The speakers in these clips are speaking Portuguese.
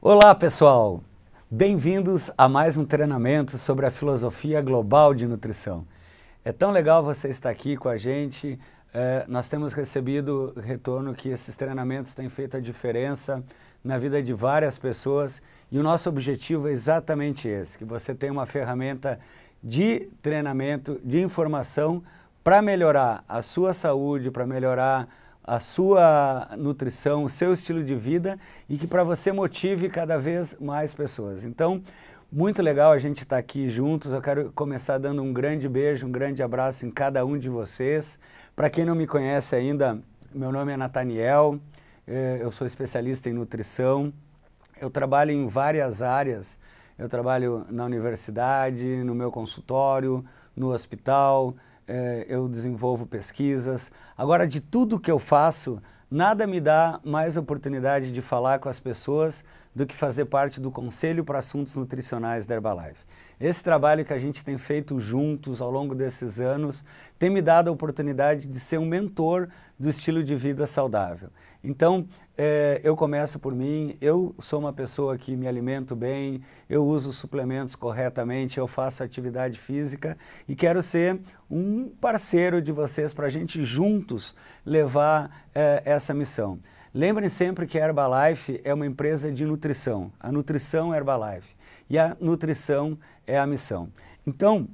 Olá, pessoal! Bem-vindos a mais um treinamento sobre a filosofia global de nutrição. É tão legal você estar aqui com a gente. É, nós temos recebido retorno que esses treinamentos têm feito a diferença na vida de várias pessoas e o nosso objetivo é exatamente esse, que você tenha uma ferramenta de treinamento, de informação para melhorar a sua saúde, para melhorar a sua nutrição, o seu estilo de vida e que para você motive cada vez mais pessoas. Então, muito legal a gente estar tá aqui juntos. Eu quero começar dando um grande beijo, um grande abraço em cada um de vocês. Para quem não me conhece ainda, meu nome é Nathaniel, eh, eu sou especialista em nutrição. Eu trabalho em várias áreas. Eu trabalho na universidade, no meu consultório, no hospital, eh, eu desenvolvo pesquisas. Agora, de tudo que eu faço, nada me dá mais oportunidade de falar com as pessoas do que fazer parte do Conselho para Assuntos Nutricionais da Herbalife. Esse trabalho que a gente tem feito juntos ao longo desses anos tem me dado a oportunidade de ser um mentor do estilo de vida saudável. Então, é, eu começo por mim, eu sou uma pessoa que me alimento bem, eu uso suplementos corretamente, eu faço atividade física e quero ser um parceiro de vocês para a gente juntos levar é, essa missão. Lembrem sempre que a Herbalife é uma empresa de nutrição. A nutrição é Herbalife e a nutrição é a missão. Então,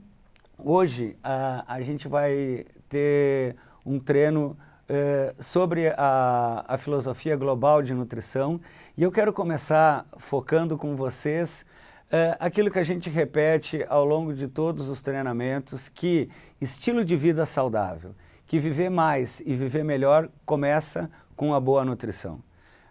hoje a, a gente vai ter um treino eh, sobre a, a filosofia global de nutrição e eu quero começar focando com vocês é aquilo que a gente repete ao longo de todos os treinamentos, que estilo de vida saudável, que viver mais e viver melhor começa com a boa nutrição.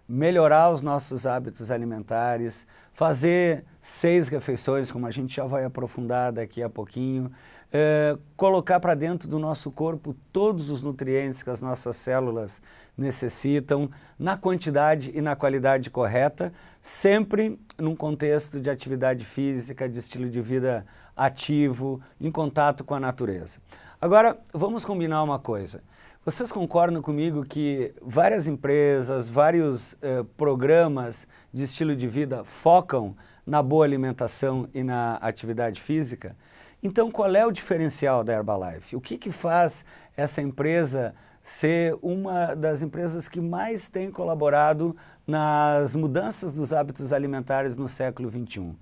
Melhorar os nossos hábitos alimentares, fazer seis refeições, como a gente já vai aprofundar daqui a pouquinho, é, colocar para dentro do nosso corpo todos os nutrientes que as nossas células necessitam, na quantidade e na qualidade correta, sempre num contexto de atividade física, de estilo de vida ativo, em contato com a natureza. Agora, vamos combinar uma coisa. Vocês concordam comigo que várias empresas, vários eh, programas de estilo de vida focam na boa alimentação e na atividade física? Então, qual é o diferencial da Herbalife? O que, que faz essa empresa ser uma das empresas que mais tem colaborado nas mudanças dos hábitos alimentares no século XXI?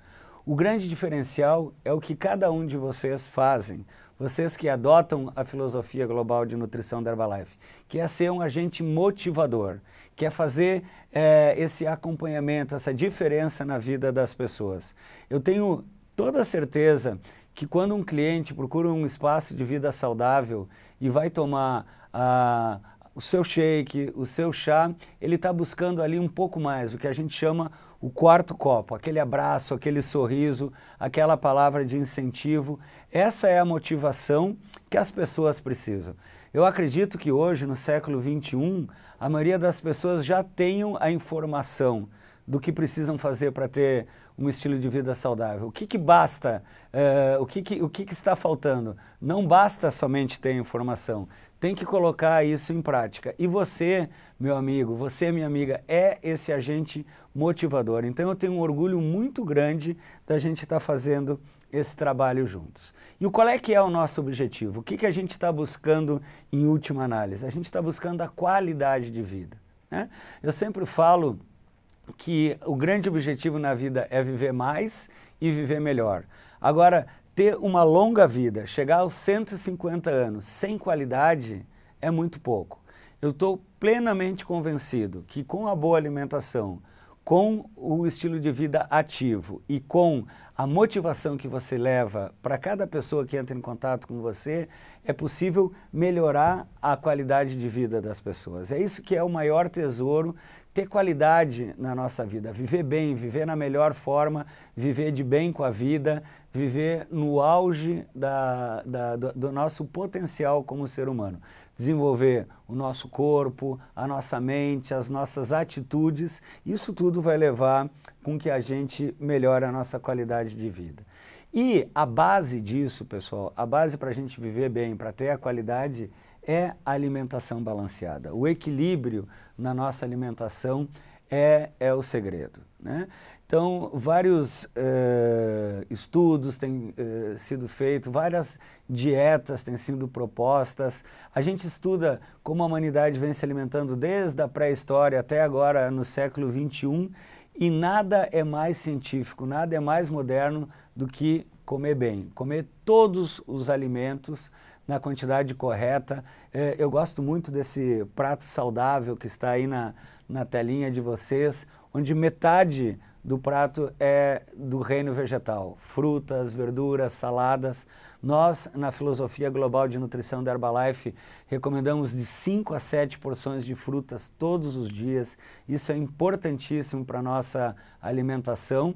O grande diferencial é o que cada um de vocês fazem, vocês que adotam a filosofia global de nutrição da Herbalife, que é ser um agente motivador, que é fazer é, esse acompanhamento, essa diferença na vida das pessoas. Eu tenho toda certeza que quando um cliente procura um espaço de vida saudável e vai tomar a, ah, o seu shake, o seu chá, ele está buscando ali um pouco mais, o que a gente chama o quarto copo, aquele abraço, aquele sorriso, aquela palavra de incentivo. Essa é a motivação que as pessoas precisam. Eu acredito que hoje, no século XXI, a maioria das pessoas já tenham a informação do que precisam fazer para ter um estilo de vida saudável? O que, que basta? Uh, o que, que o que, que, está faltando? Não basta somente ter informação, tem que colocar isso em prática. E você, meu amigo, você, minha amiga, é esse agente motivador. Então eu tenho um orgulho muito grande da gente estar tá fazendo esse trabalho juntos. E qual é que é o nosso objetivo? O que, que a gente está buscando em última análise? A gente está buscando a qualidade de vida. Né? Eu sempre falo que o grande objetivo na vida é viver mais e viver melhor. Agora, ter uma longa vida, chegar aos 150 anos sem qualidade é muito pouco. Eu estou plenamente convencido que com a boa alimentação, com o estilo de vida ativo e com a motivação que você leva para cada pessoa que entra em contato com você, é possível melhorar a qualidade de vida das pessoas. É isso que é o maior tesouro, ter qualidade na nossa vida, viver bem, viver na melhor forma, viver de bem com a vida, viver no auge da, da, do, do nosso potencial como ser humano desenvolver o nosso corpo, a nossa mente, as nossas atitudes, isso tudo vai levar com que a gente melhore a nossa qualidade de vida. E a base disso, pessoal, a base para a gente viver bem, para ter a qualidade, é a alimentação balanceada. O equilíbrio na nossa alimentação é, é o segredo. Né? Então, vários eh, estudos têm eh, sido feitos, várias dietas têm sido propostas. A gente estuda como a humanidade vem se alimentando desde a pré-história até agora, no século XXI, e nada é mais científico, nada é mais moderno do que comer bem. Comer todos os alimentos na quantidade correta. Eh, eu gosto muito desse prato saudável que está aí na, na telinha de vocês, onde metade do prato é do reino vegetal, frutas, verduras, saladas. Nós, na filosofia global de nutrição da Herbalife, recomendamos de 5 a 7 porções de frutas todos os dias. Isso é importantíssimo para a nossa alimentação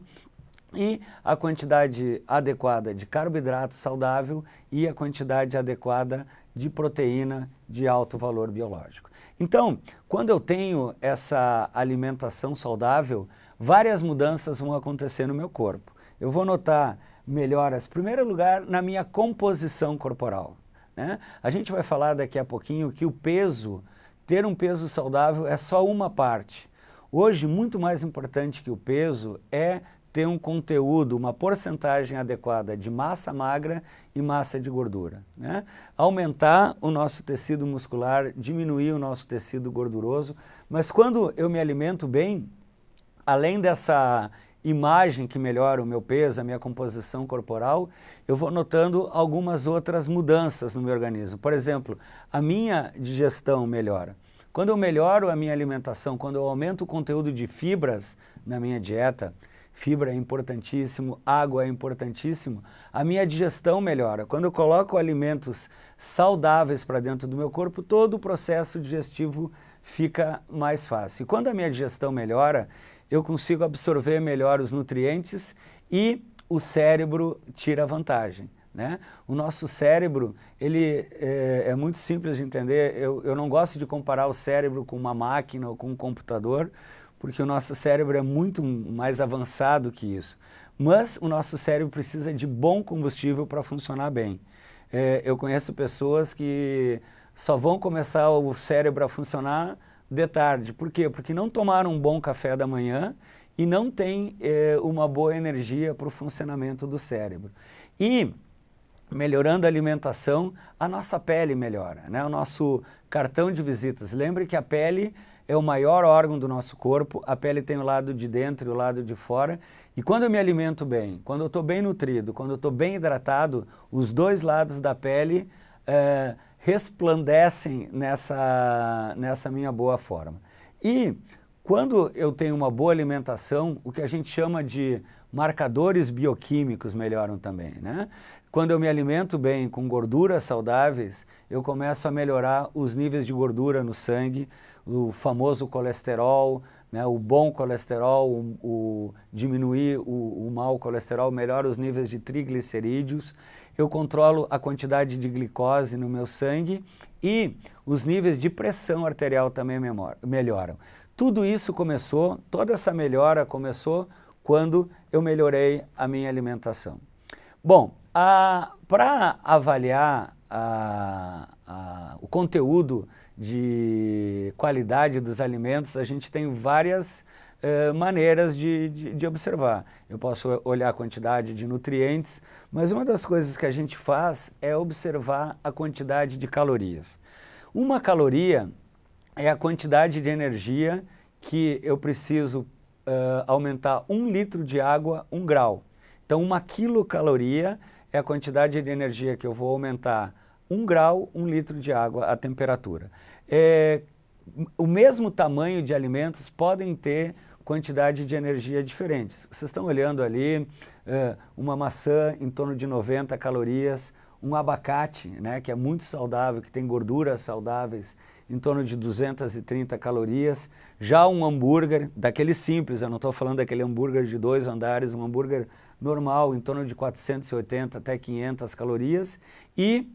e a quantidade adequada de carboidrato saudável e a quantidade adequada de proteína de alto valor biológico. Então, quando eu tenho essa alimentação saudável, várias mudanças vão acontecer no meu corpo. Eu vou notar melhoras, em primeiro lugar, na minha composição corporal. Né? A gente vai falar daqui a pouquinho que o peso, ter um peso saudável é só uma parte. Hoje, muito mais importante que o peso é ter um conteúdo, uma porcentagem adequada de massa magra e massa de gordura. Né? Aumentar o nosso tecido muscular, diminuir o nosso tecido gorduroso, mas quando eu me alimento bem, além dessa imagem que melhora o meu peso, a minha composição corporal, eu vou notando algumas outras mudanças no meu organismo. Por exemplo, a minha digestão melhora. Quando eu melhoro a minha alimentação, quando eu aumento o conteúdo de fibras na minha dieta, fibra é importantíssimo, água é importantíssimo, a minha digestão melhora. Quando eu coloco alimentos saudáveis para dentro do meu corpo, todo o processo digestivo fica mais fácil. E quando a minha digestão melhora, eu consigo absorver melhor os nutrientes e o cérebro tira vantagem. Né? O nosso cérebro, ele é, é muito simples de entender, eu, eu não gosto de comparar o cérebro com uma máquina ou com um computador, porque o nosso cérebro é muito mais avançado que isso. Mas o nosso cérebro precisa de bom combustível para funcionar bem. É, eu conheço pessoas que só vão começar o cérebro a funcionar de tarde. Por quê? Porque não tomaram um bom café da manhã e não tem eh, uma boa energia para o funcionamento do cérebro. E melhorando a alimentação, a nossa pele melhora, né? o nosso cartão de visitas. Lembre que a pele é o maior órgão do nosso corpo, a pele tem o lado de dentro e o lado de fora, e quando eu me alimento bem, quando eu estou bem nutrido, quando eu estou bem hidratado, os dois lados da pele eh, resplandecem nessa, nessa minha boa forma. E quando eu tenho uma boa alimentação, o que a gente chama de marcadores bioquímicos melhoram também, né? Quando eu me alimento bem com gorduras saudáveis, eu começo a melhorar os níveis de gordura no sangue, o famoso colesterol, né, o bom colesterol, o, o diminuir o, o mau colesterol, melhora os níveis de triglicerídeos eu controlo a quantidade de glicose no meu sangue e os níveis de pressão arterial também melhoram. Tudo isso começou, toda essa melhora começou quando eu melhorei a minha alimentação. Bom, para avaliar a, a, o conteúdo de qualidade dos alimentos, a gente tem várias eh, maneiras de, de, de, observar. Eu posso olhar a quantidade de nutrientes, mas uma das coisas que a gente faz é observar a quantidade de calorias. Uma caloria é a quantidade de energia que eu preciso eh, aumentar um litro de água um grau. Então, uma quilocaloria é a quantidade de energia que eu vou aumentar um grau, um litro de água a temperatura. É, o mesmo tamanho de alimentos podem ter quantidade de energia diferentes. Vocês estão olhando ali é, uma maçã em torno de 90 calorias, um abacate, né, que é muito saudável, que tem gorduras saudáveis, em torno de 230 calorias. Já um hambúrguer, daquele simples, eu não estou falando daquele hambúrguer de dois andares, um hambúrguer normal, em torno de 480 até 500 calorias. E,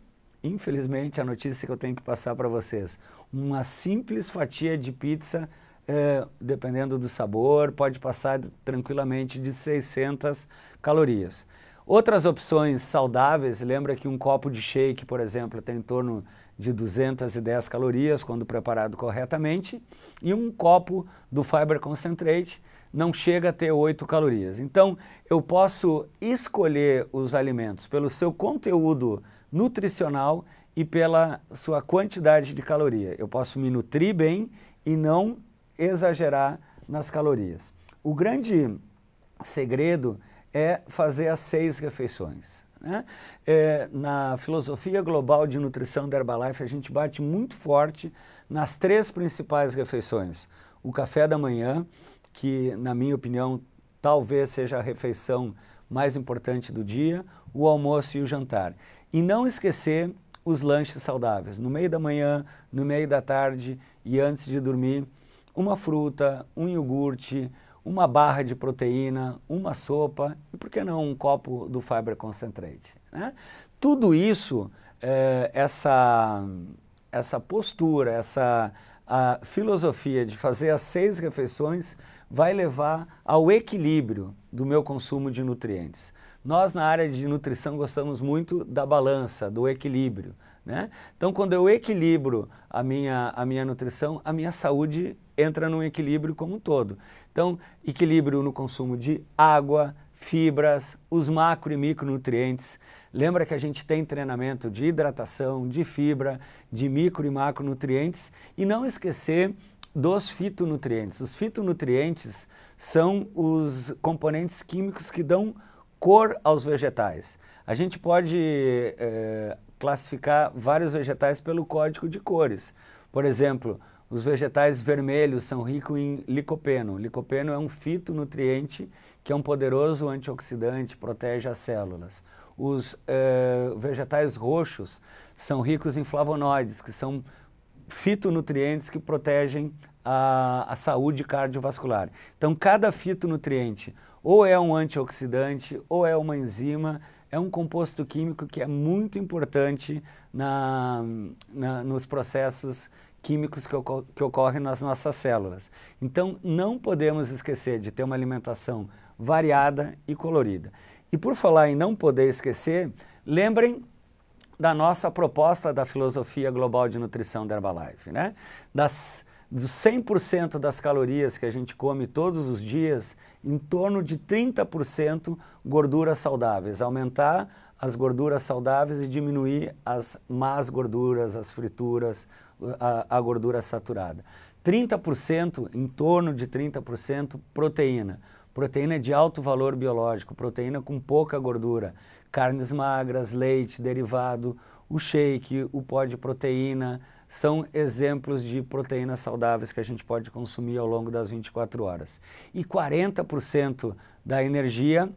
infelizmente, a notícia que eu tenho que passar para vocês, uma simples fatia de pizza é, dependendo do sabor, pode passar tranquilamente de 600 calorias. Outras opções saudáveis, lembra que um copo de shake, por exemplo, tem em torno de 210 calorias quando preparado corretamente, e um copo do Fiber Concentrate não chega a ter 8 calorias. Então, eu posso escolher os alimentos pelo seu conteúdo nutricional e pela sua quantidade de caloria. Eu posso me nutrir bem e não exagerar nas calorias. O grande segredo é fazer as seis refeições. Né? É, na filosofia global de nutrição da Herbalife, a gente bate muito forte nas três principais refeições. O café da manhã, que, na minha opinião, talvez seja a refeição mais importante do dia, o almoço e o jantar. E não esquecer os lanches saudáveis, no meio da manhã, no meio da tarde e antes de dormir, uma fruta, um iogurte, uma barra de proteína, uma sopa e, por que não, um copo do Fiber Concentrate. Né? Tudo isso, é, essa, essa postura, essa a filosofia de fazer as seis refeições vai levar ao equilíbrio do meu consumo de nutrientes. Nós, na área de nutrição, gostamos muito da balança, do equilíbrio. Né? Então, quando eu equilibro a minha, a minha nutrição, a minha saúde entra num equilíbrio como um todo. Então, equilíbrio no consumo de água, fibras, os macro e micronutrientes. Lembra que a gente tem treinamento de hidratação, de fibra, de micro e macronutrientes e não esquecer dos fitonutrientes. Os fitonutrientes são os componentes químicos que dão cor aos vegetais. A gente pode eh, classificar vários vegetais pelo código de cores. Por exemplo, os vegetais vermelhos são ricos em licopeno. O licopeno é um fitonutriente que é um poderoso antioxidante, protege as células. Os eh, vegetais roxos são ricos em flavonoides, que são fitonutrientes que protegem a, a saúde cardiovascular. Então, cada fitonutriente ou é um antioxidante, ou é uma enzima, é um composto químico que é muito importante na, na, nos processos químicos que, ocor que ocorrem nas nossas células. Então, não podemos esquecer de ter uma alimentação variada e colorida. E por falar em não poder esquecer, lembrem da nossa proposta da filosofia global de nutrição da Herbalife, né? Das dos 100% das calorias que a gente come todos os dias, em torno de 30% gorduras saudáveis, aumentar as gorduras saudáveis e diminuir as más gorduras, as frituras, a, a gordura saturada. 30%, em torno de 30% proteína. Proteína de alto valor biológico, proteína com pouca gordura carnes magras, leite, derivado, o shake, o pó de proteína, são exemplos de proteínas saudáveis que a gente pode consumir ao longo das 24 horas. E 40% da energia,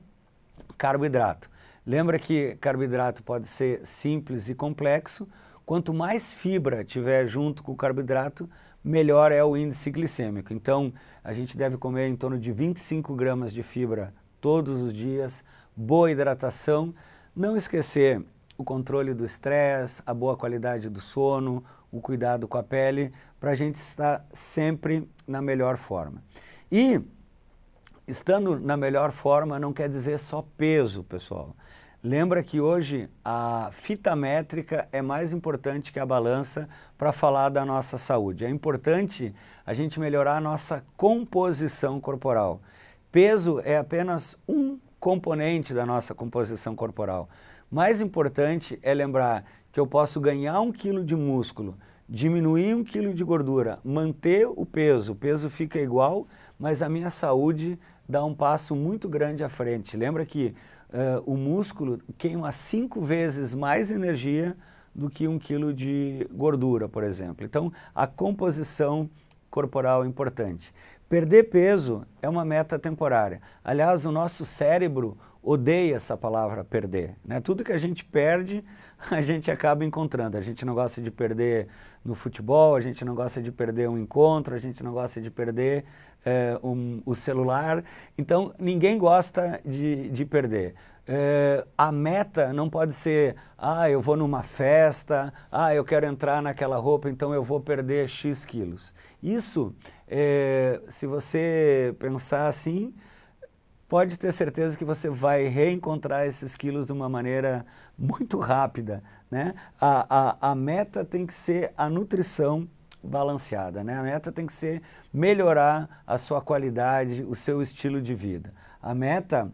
carboidrato. Lembra que carboidrato pode ser simples e complexo. Quanto mais fibra tiver junto com o carboidrato, melhor é o índice glicêmico. Então, a gente deve comer em torno de 25 gramas de fibra todos os dias boa hidratação, não esquecer o controle do estresse, a boa qualidade do sono, o cuidado com a pele, para a gente estar sempre na melhor forma. E estando na melhor forma não quer dizer só peso, pessoal. Lembra que hoje a fita métrica é mais importante que a balança para falar da nossa saúde. É importante a gente melhorar a nossa composição corporal. Peso é apenas um componente da nossa composição corporal. Mais importante é lembrar que eu posso ganhar um quilo de músculo, diminuir um quilo de gordura, manter o peso, o peso fica igual, mas a minha saúde dá um passo muito grande à frente. Lembra que uh, o músculo queima cinco vezes mais energia do que um quilo de gordura, por exemplo. Então, a composição corporal é importante. Perder peso é uma meta temporária. Aliás, o nosso cérebro odeia essa palavra perder. Né? Tudo que a gente perde, a gente acaba encontrando. A gente não gosta de perder no futebol, a gente não gosta de perder um encontro, a gente não gosta de perder é, um, o celular. Então, ninguém gosta de, de perder. É, a meta não pode ser, ah, eu vou numa festa, ah, eu quero entrar naquela roupa, então eu vou perder X quilos. Isso, é, se você pensar assim, pode ter certeza que você vai reencontrar esses quilos de uma maneira muito rápida. Né? A, a, a meta tem que ser a nutrição balanceada, né? A meta tem que ser melhorar a sua qualidade, o seu estilo de vida. A meta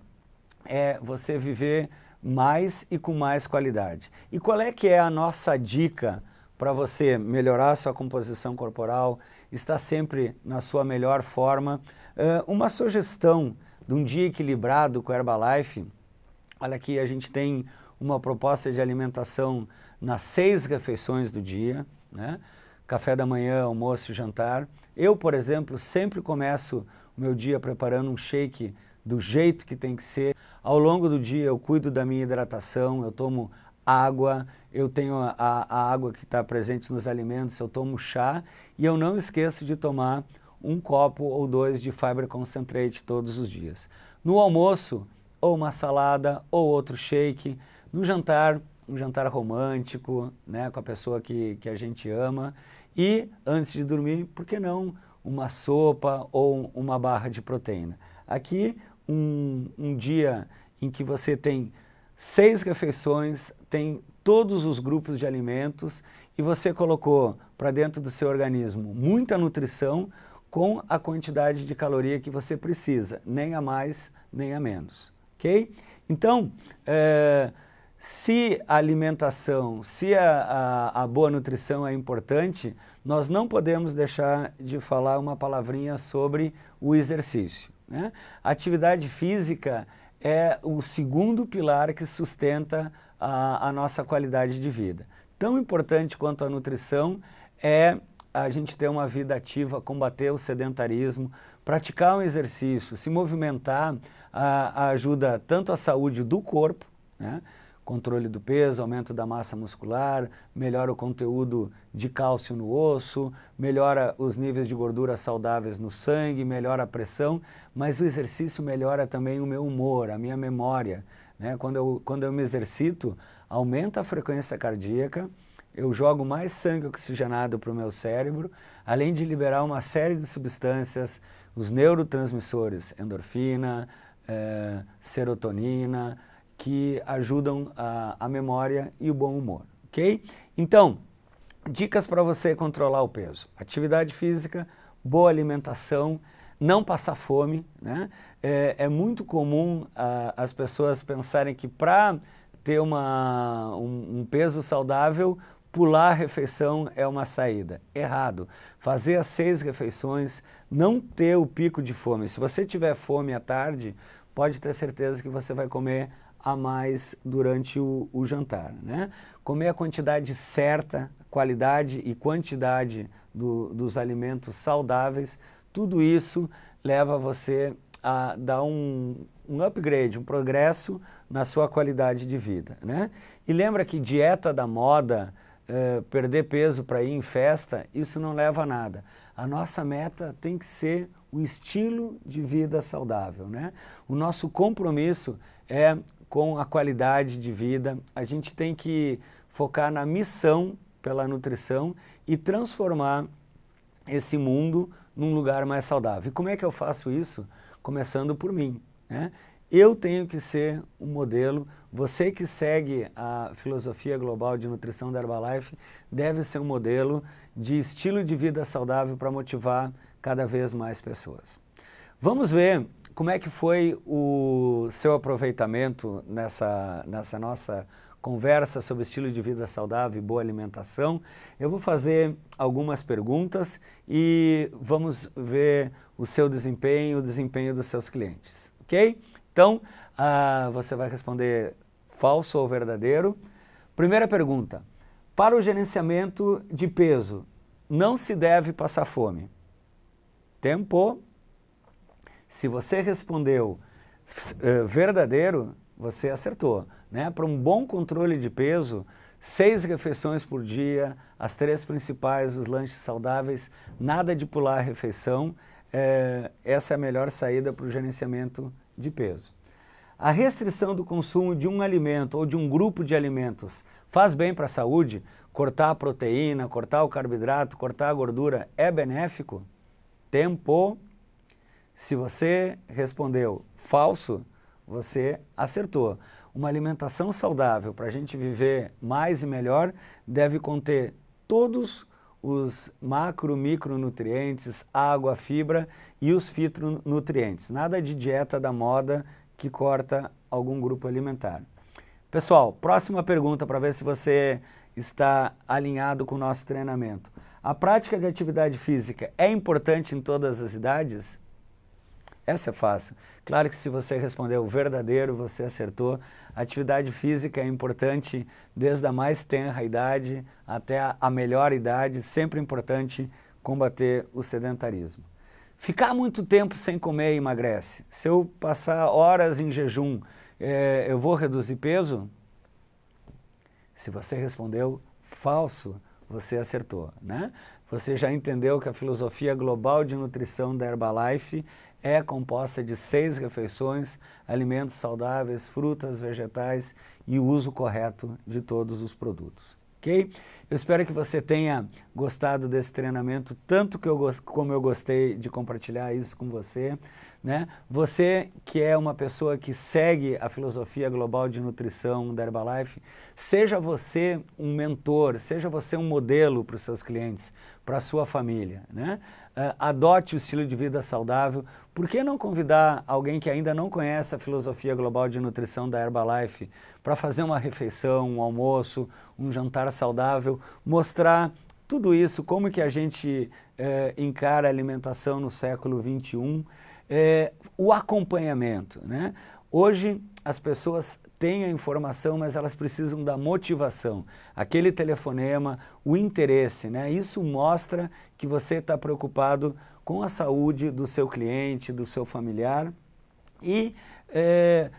é você viver mais e com mais qualidade. E qual é que é a nossa dica para você melhorar a sua composição corporal, estar sempre na sua melhor forma? Uh, uma sugestão de um dia equilibrado com a Herbalife. Olha aqui, a gente tem uma proposta de alimentação nas seis refeições do dia, né? café da manhã, almoço e jantar. Eu, por exemplo, sempre começo o meu dia preparando um shake do jeito que tem que ser. Ao longo do dia eu cuido da minha hidratação, eu tomo água, eu tenho a, a água que está presente nos alimentos, eu tomo chá e eu não esqueço de tomar um copo ou dois de fiber concentrate todos os dias. No almoço, ou uma salada ou outro shake. No jantar, um jantar romântico, né, com a pessoa que, que a gente ama. E antes de dormir, por que não uma sopa ou uma barra de proteína? Aqui, um, um dia em que você tem seis refeições, tem todos os grupos de alimentos e você colocou para dentro do seu organismo muita nutrição, com a quantidade de caloria que você precisa, nem a mais, nem a menos, ok? Então, é, se a alimentação, se a, a, a boa nutrição é importante, nós não podemos deixar de falar uma palavrinha sobre o exercício. Né? A atividade física é o segundo pilar que sustenta a, a, nossa qualidade de vida. Tão importante quanto a nutrição é a gente ter uma vida ativa, combater o sedentarismo, praticar um exercício, se movimentar, a, a ajuda tanto à saúde do corpo, né? controle do peso, aumento da massa muscular, melhora o conteúdo de cálcio no osso, melhora os níveis de gordura saudáveis no sangue, melhora a pressão, mas o exercício melhora também o meu humor, a minha memória. Né? Quando, eu, quando eu me exercito, aumenta a frequência cardíaca, eu jogo mais sangue oxigenado para o meu cérebro, além de liberar uma série de substâncias, os neurotransmissores, endorfina, eh, serotonina, que ajudam a, a memória e o bom humor, ok? Então, dicas para você controlar o peso. Atividade física, boa alimentação, não passar fome. Né? É, é muito comum ah, as pessoas pensarem que para ter uma, um, um, peso saudável, pular a refeição é uma saída. Errado. Fazer as seis refeições, não ter o pico de fome. Se você tiver fome à tarde, pode ter certeza que você vai comer a mais durante o, o jantar. Né? Comer a quantidade certa, qualidade e quantidade do, dos alimentos saudáveis, tudo isso leva você a dar um, um upgrade, um progresso na sua qualidade de vida. Né? E lembra que dieta da moda eh, perder peso para ir em festa, isso não leva a nada. A nossa meta tem que ser o estilo de vida saudável, né? O nosso compromisso é com a qualidade de vida. A gente tem que focar na missão pela nutrição e transformar esse mundo num lugar mais saudável. E como é que eu faço isso? Começando por mim, né? eu tenho que ser o um modelo, você que segue a filosofia global de nutrição da Herbalife deve ser um modelo de estilo de vida saudável para motivar cada vez mais pessoas. Vamos ver como é que foi o seu aproveitamento nessa, nessa nossa conversa sobre estilo de vida saudável e boa alimentação. Eu vou fazer algumas perguntas e vamos ver o seu desempenho, o desempenho dos seus clientes, ok? Então, ah, você vai responder falso ou verdadeiro. Primeira pergunta. Para o gerenciamento de peso, não se deve passar fome. Tempo. Se você respondeu eh, verdadeiro, você acertou. Né? Para um bom controle de peso, seis refeições por dia, as três principais, os lanches saudáveis, nada de pular a refeição. É, essa é a melhor saída para o gerenciamento de peso. A restrição do consumo de um alimento ou de um grupo de alimentos faz bem para a saúde? Cortar a proteína, cortar o carboidrato, cortar a gordura é benéfico? Tempo. Se você respondeu falso, você acertou. Uma alimentação saudável para a gente viver mais e melhor deve conter todos os os macro, micronutrientes, água, fibra e os fitonutrientes. Nada de dieta da moda que corta algum grupo alimentar. Pessoal, próxima pergunta para ver se você está alinhado com o nosso treinamento. A prática de atividade física é importante em todas as idades? Essa é fácil. Claro que se você respondeu verdadeiro, você acertou. atividade física é importante desde a mais tenra idade até a, a melhor idade. Sempre importante combater o sedentarismo. Ficar muito tempo sem comer emagrece. Se eu passar horas em jejum, é, eu vou reduzir peso? Se você respondeu falso, você acertou, né? Você já entendeu que a filosofia global de nutrição da Herbalife é composta de seis refeições, alimentos saudáveis, frutas, vegetais e o uso correto de todos os produtos ok? Eu espero que você tenha gostado desse treinamento, tanto que eu, como eu gostei de compartilhar isso com você. Né? Você que é uma pessoa que segue a filosofia global de nutrição da Herbalife, seja você um mentor, seja você um modelo para os seus clientes, para a sua família. Né? Ah, adote o estilo de vida saudável, por que não convidar alguém que ainda não conhece a filosofia global de nutrição da Herbalife para fazer uma refeição, um almoço, um jantar saudável, mostrar tudo isso, como que a gente eh, encara a alimentação no século XXI, eh, o acompanhamento. Né? Hoje as pessoas têm a informação, mas elas precisam da motivação, aquele telefonema, o interesse. Né? Isso mostra que você está preocupado com a saúde do seu cliente, do seu familiar e é,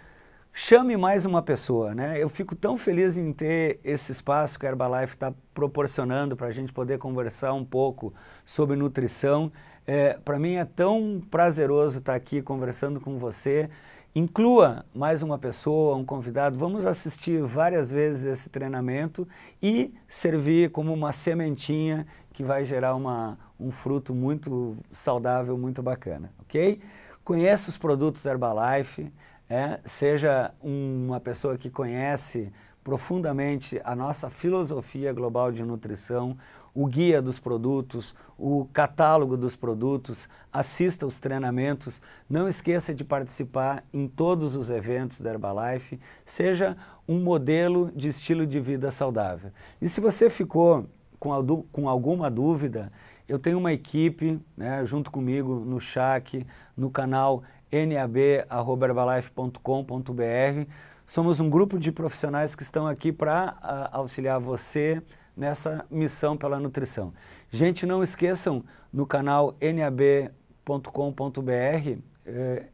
chame mais uma pessoa. Né? Eu fico tão feliz em ter esse espaço que a Herbalife está proporcionando para a gente poder conversar um pouco sobre nutrição. É, eh, para mim é tão prazeroso estar tá aqui conversando com você Inclua mais uma pessoa, um convidado. Vamos assistir várias vezes esse treinamento e servir como uma sementinha que vai gerar uma, um fruto muito saudável, muito bacana, ok? Conheça os produtos Herbalife, é, seja uma pessoa que conhece profundamente a nossa filosofia global de nutrição, o guia dos produtos, o catálogo dos produtos, assista os treinamentos, não esqueça de participar em todos os eventos da Herbalife, seja um modelo de estilo de vida saudável. E se você ficou com, com alguma dúvida, eu tenho uma equipe né, junto comigo no chat, no canal nab.herbalife.com.br. Somos um grupo de profissionais que estão aqui para ah, auxiliar você, nessa missão pela nutrição. Gente, não esqueçam, no canal nab.com.br, eh,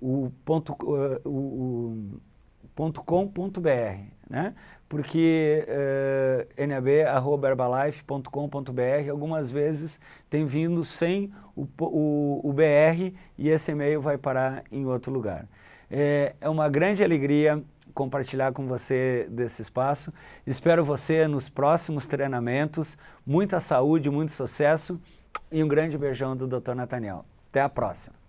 o, ponto, uh, o, o .com.br, né? Porque eh, nab.herbalife.com.br algumas vezes tem vindo sem o, o, o BR e esse e-mail vai parar em outro lugar. É, é uma grande alegria compartilhar com você desse espaço. Espero você nos próximos treinamentos. Muita saúde, muito sucesso e um grande beijão do Dr. Nathaniel. Até a próxima.